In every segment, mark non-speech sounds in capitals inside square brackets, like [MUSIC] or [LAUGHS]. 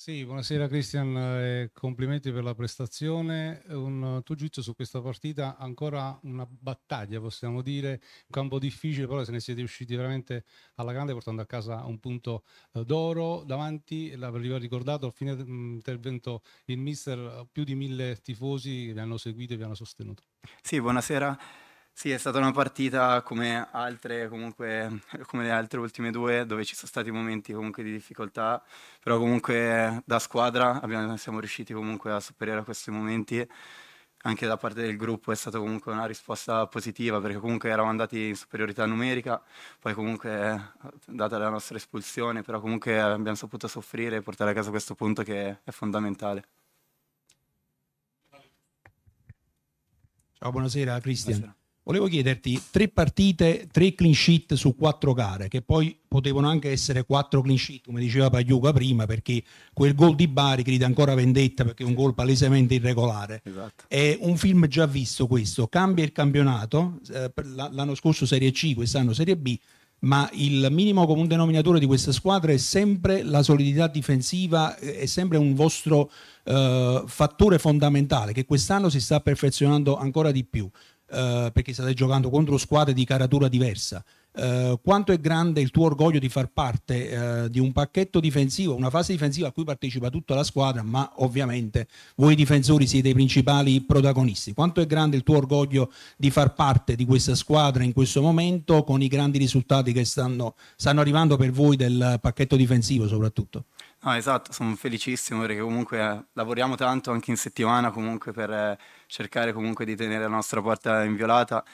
Sì, buonasera Cristian, eh, complimenti per la prestazione. Un tuo giudizio su questa partita, ancora una battaglia possiamo dire, un campo difficile, però se ne siete usciti veramente alla grande portando a casa un punto eh, d'oro davanti, l'aveva ricordato al fine dell'intervento il mister, più di mille tifosi che vi hanno seguito e vi hanno sostenuto. Sì, buonasera. Sì, è stata una partita come altre, comunque, come le altre ultime due, dove ci sono stati momenti comunque di difficoltà, però comunque da squadra abbiamo, siamo riusciti comunque a superare questi momenti. Anche da parte del gruppo è stata comunque una risposta positiva, perché comunque eravamo andati in superiorità numerica, poi comunque data la nostra espulsione, però comunque abbiamo saputo soffrire e portare a casa questo punto che è fondamentale. Ciao, buonasera Cristian. Buonasera. Volevo chiederti tre partite, tre clean sheet su quattro gare, che poi potevano anche essere quattro clean sheet, come diceva Pagliuca prima, perché quel gol di Bari grida ancora vendetta perché è un gol palesemente irregolare. Esatto. È un film già visto questo, cambia il campionato, eh, l'anno scorso Serie C, quest'anno Serie B, ma il minimo comune denominatore di questa squadra è sempre la solidità difensiva, è sempre un vostro eh, fattore fondamentale che quest'anno si sta perfezionando ancora di più. Eh, perché state giocando contro squadre di caratura diversa. Eh, quanto è grande il tuo orgoglio di far parte eh, di un pacchetto difensivo, una fase difensiva a cui partecipa tutta la squadra, ma ovviamente voi difensori siete i principali protagonisti. Quanto è grande il tuo orgoglio di far parte di questa squadra in questo momento con i grandi risultati che stanno, stanno arrivando per voi del pacchetto difensivo soprattutto? No, esatto, sono felicissimo perché comunque eh, lavoriamo tanto anche in settimana comunque per eh, cercare comunque di tenere la nostra porta inviolata,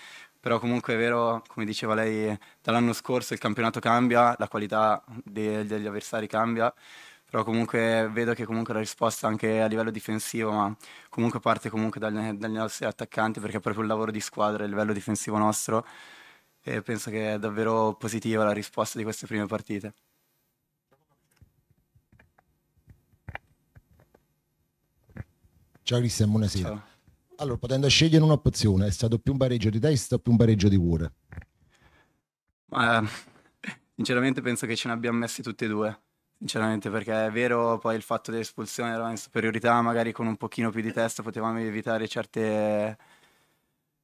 però comunque è vero, come diceva lei, dall'anno scorso il campionato cambia, la qualità de degli avversari cambia, però comunque vedo che comunque la risposta anche a livello difensivo, ma comunque parte comunque dagli, dagli nostri attaccanti perché è proprio un lavoro di squadra a livello difensivo nostro e penso che è davvero positiva la risposta di queste prime partite. Ciao Cristian, buonasera. Ciao. Allora, potendo scegliere un'opzione, è stato più un pareggio di testa o più un pareggio di cuore? Ma, [LAUGHS] sinceramente penso che ce ne abbiamo messi tutti e due. Sinceramente, perché è vero poi il fatto dell'espulsione era in superiorità, magari con un pochino più di testa potevamo evitare certe,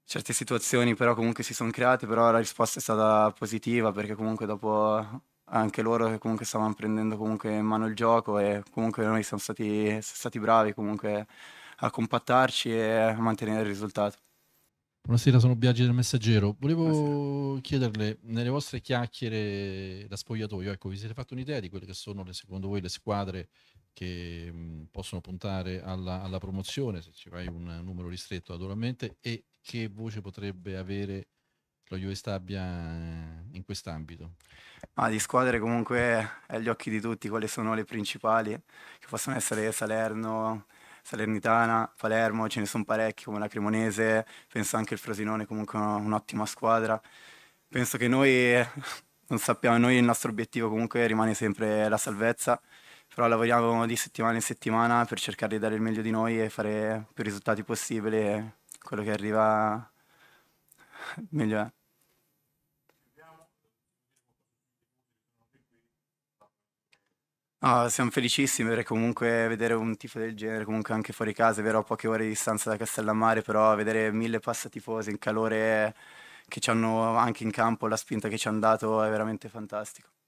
certe situazioni, però comunque si sono create, però la risposta è stata positiva perché comunque dopo anche loro comunque stavano prendendo comunque in mano il gioco e comunque noi siamo stati, siamo stati bravi comunque a compattarci e a mantenere il risultato. Buonasera, sono Biagi del Messaggero. Volevo Buonasera. chiederle, nelle vostre chiacchiere da spogliatoio, ecco, vi siete fatto un'idea di quelle che sono le, secondo voi le squadre che mh, mm, possono puntare alla, alla, promozione, se ci fai un numero ristretto naturalmente, e che voce potrebbe avere lo Juve Stabia eh, in quest'ambito? Ma di squadre comunque è agli occhi di tutti quali sono le principali, che possono essere Salerno, Salernitana, Palermo, ce ne sono parecchi come la Cremonese, penso anche il Frosinone comunque un'ottima squadra. Penso che noi, [LAUGHS] non sappiamo, noi il nostro obiettivo comunque rimane sempre la salvezza, però lavoriamo di settimana in settimana per cercare di dare il meglio di noi e fare più risultati possibili quello che arriva [LAUGHS] meglio è. No, siamo felicissimi perché comunque vedere un tifo del genere, comunque anche fuori casa, è vero a poche ore di distanza da Castellammare, però vedere mille passatifose in calore che ci hanno anche in campo, la spinta che ci hanno dato è veramente fantastico.